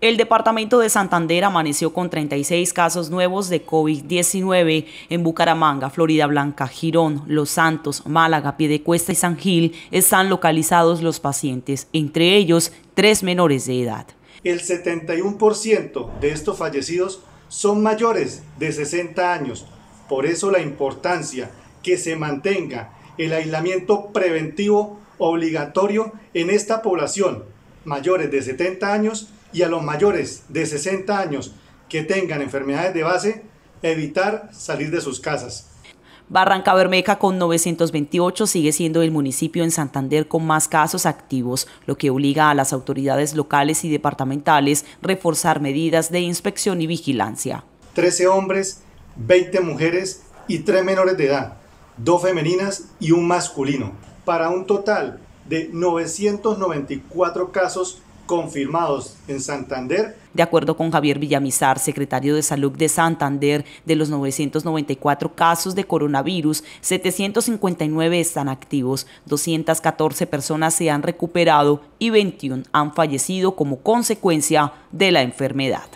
El departamento de Santander amaneció con 36 casos nuevos de COVID-19 en Bucaramanga, Florida Blanca, Girón, Los Santos, Málaga, Piedecuesta y San Gil están localizados los pacientes, entre ellos tres menores de edad. El 71% de estos fallecidos son mayores de 60 años. Por eso la importancia que se mantenga el aislamiento preventivo obligatorio en esta población mayores de 70 años y a los mayores de 60 años que tengan enfermedades de base, evitar salir de sus casas. Barranca Bermeja con 928 sigue siendo el municipio en Santander con más casos activos, lo que obliga a las autoridades locales y departamentales reforzar medidas de inspección y vigilancia. 13 hombres, 20 mujeres y 3 menores de edad, dos femeninas y un masculino, para un total de 994 casos confirmados en Santander. De acuerdo con Javier Villamizar, secretario de Salud de Santander, de los 994 casos de coronavirus, 759 están activos, 214 personas se han recuperado y 21 han fallecido como consecuencia de la enfermedad.